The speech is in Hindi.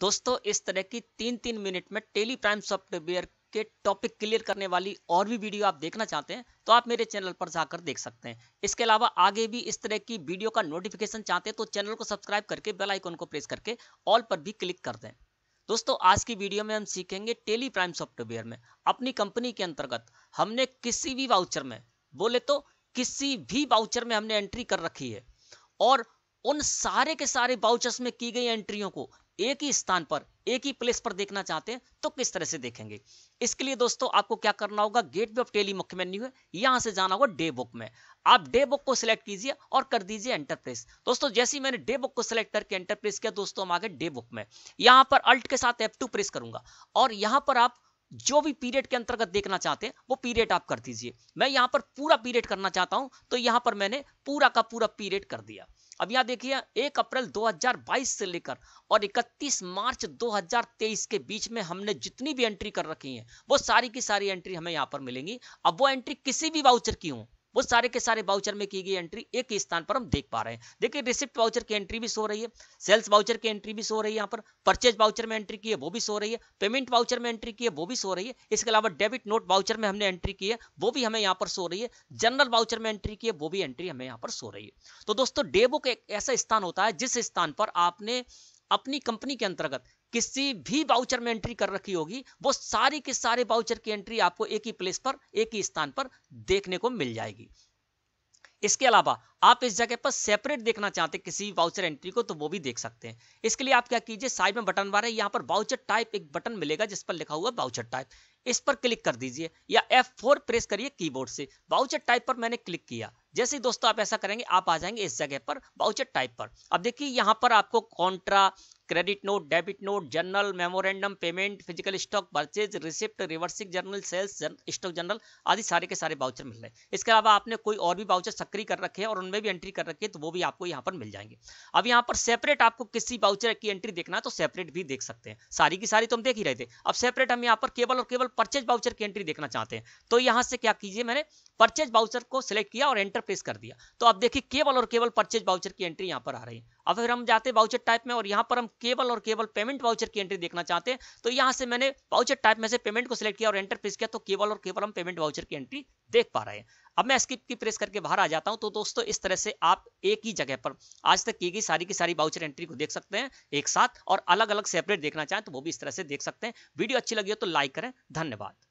दोस्तों इस तरह की तीन तीन मिनट में टेली प्राइम सॉफ्टवेयर के टॉपिक क्लियर करने वाली और भी वीडियो आप देखना चाहते हैं तो आप मेरे चैनल पर जाकर देख सकते हैं इसके अलावा आगे भी इस तरह की वीडियो का नोटिफिकेशन चाहते हैं तो चैनल को सब्सक्राइब करके बेल आइकन को प्रेस करके ऑल पर भी क्लिक कर दें दोस्तों आज की वीडियो में हम सीखेंगे टेली प्राइम सॉफ्टवेयर में अपनी कंपनी के अंतर्गत हमने किसी भी वाउचर में बोले तो किसी भी वाउचर में हमने एंट्री कर रखी है और उन सारे के सारे बाउचर्स में की गई एंट्रियों को एक ही स्थान पर एक ही प्लेस पर देखना चाहते हैं तो किस तरह से देखेंगे इसके लिए दोस्तों आपको क्या करना होगा गेट वे ऑफ टेली मुख्य मेन्यू है यहां से जाना होगा डे बुक में आप डे बुक को सिलेक्ट कीजिए और कर दीजिए एंटरप्रेस दोस्तों जैसे ही मैंने डे बुक को सिलेक्ट करके एंटरप्रेस किया दोस्तों हम आगे डे बुक में यहां पर अल्ट के साथ एफ टू प्रेस करूंगा और यहां पर आप जो भी पीरियड के अंतर्गत देखना चाहते हैं वो पीरियड आप कर दीजिए मैं यहां पर पूरा पीरियड करना चाहता हूं तो यहां पर मैंने पूरा का पूरा पीरियड कर दिया अब यहाँ देखिए एक अप्रैल 2022 से लेकर और 31 मार्च 2023 के बीच में हमने जितनी भी एंट्री कर रखी है वो सारी की सारी एंट्री हमें यहाँ पर मिलेंगी अब वो एंट्री किसी भी वाउचर की हो वो सारे के सारे बाउचर में की गई एंट्री एक ही स्थान पर हम देख पा रहे हैं देखिए रिसिप्ट बाउचर की एंट्री भी सो रही है सेल्स बाउचर की एंट्री भी सो रही है यहाँ पर परचेज बाउचर में एंट्री की है वो भी सो रही है पेमेंट बाउचर में एंट्री की है वो भी सो रही है इसके अलावा डेबिट नोट बाउचर में हमने एंट्री की है वो भी हमें यहाँ पर सो रही है जनरल बाउचर में एंट्री की है वो भी एंट्री हमें यहाँ पर सो रही है तो दोस्तों डेबुक एक ऐसा स्थान होता है जिस स्थान पर आपने अपनी कंपनी के अंतर्गत किसी भी बाउचर में एंट्री कर रखी होगी वो सारी के सारे बाउचर की एंट्री आपको एक ही प्लेस पर एक ही स्थान पर देखने को मिल जाएगी इसके अलावा आप इस जगह पर सेपरेट देखना चाहते हैं किसी वाउचर एंट्री को तो वो भी देख सकते हैं इसके लिए आप क्या कीजिए साइड में बटन बार यहाँ पर वाउचर टाइप एक बटन मिलेगा जिस पर लिखा हुआ वाउचर टाइप इस पर क्लिक कर दीजिए या F4 प्रेस करिए कीबोर्ड से वाउचर टाइप पर मैंने क्लिक किया जैसे ही दोस्तों आप ऐसा करेंगे आप आ जाएंगे इस जगह पर वाउचर टाइप पर अब देखिए यहाँ पर आपको contra credit note debit note journal memorandum payment physical stock purchase receipt reversing journal sales stock journal आदि सारे के सारे बाउचर मिल रहे हैं इसके अलावा आपने कोई और भी बाउचर सक्रिय कर रखे हैं और उनमें में भी एंट्री कर रखी है तो वो भी आपको यहाँ पर मिल जाएंगे अब यहाँ पर सेपरेट आपको किसी बाउचर की एंट्री देखना है तो सेपरेट भी देख सकते हैं सारी की सारी तो हम देख ही रहे थे अब सेपरेट हम यहाँ पर केवल और केवल परचेज बाउचर की एंट्री देखना चाहते हैं तो यहाँ से क्या कीजिए मैंने परचेज बाउचर को सिलेक्ट किया और एंटर प्रेस कर दिया तो अब देखिए केवल और केवल परचेज बाउचर की एंट्री यहाँ पर आ रही है अब अगर हम जाते वाउचर टाइप में और यहाँ पर हम केवल और केवल पेमेंट वाउचर की एंट्री देखना चाहते हैं तो यहाँ से मैंने वाउचर टाइप में से पेमेंट को सिलेक्ट किया और एंटर प्रेस किया तो केवल और केवल हम पेमेंट वाउचर की एंट्री देख पा रहे हैं अब मैं स्किप की प्रेस करके बाहर आ जाता हूं तो दोस्तों इस तरह से आप एक ही जगह पर आज तक की गई सारी की सारी बाउचर एंट्री को देख सकते हैं एक साथ और अलग अलग सेपरेट देखना चाहें तो वो भी इस तरह से देख सकते हैं वीडियो अच्छी लगी हो तो लाइक करें धन्यवाद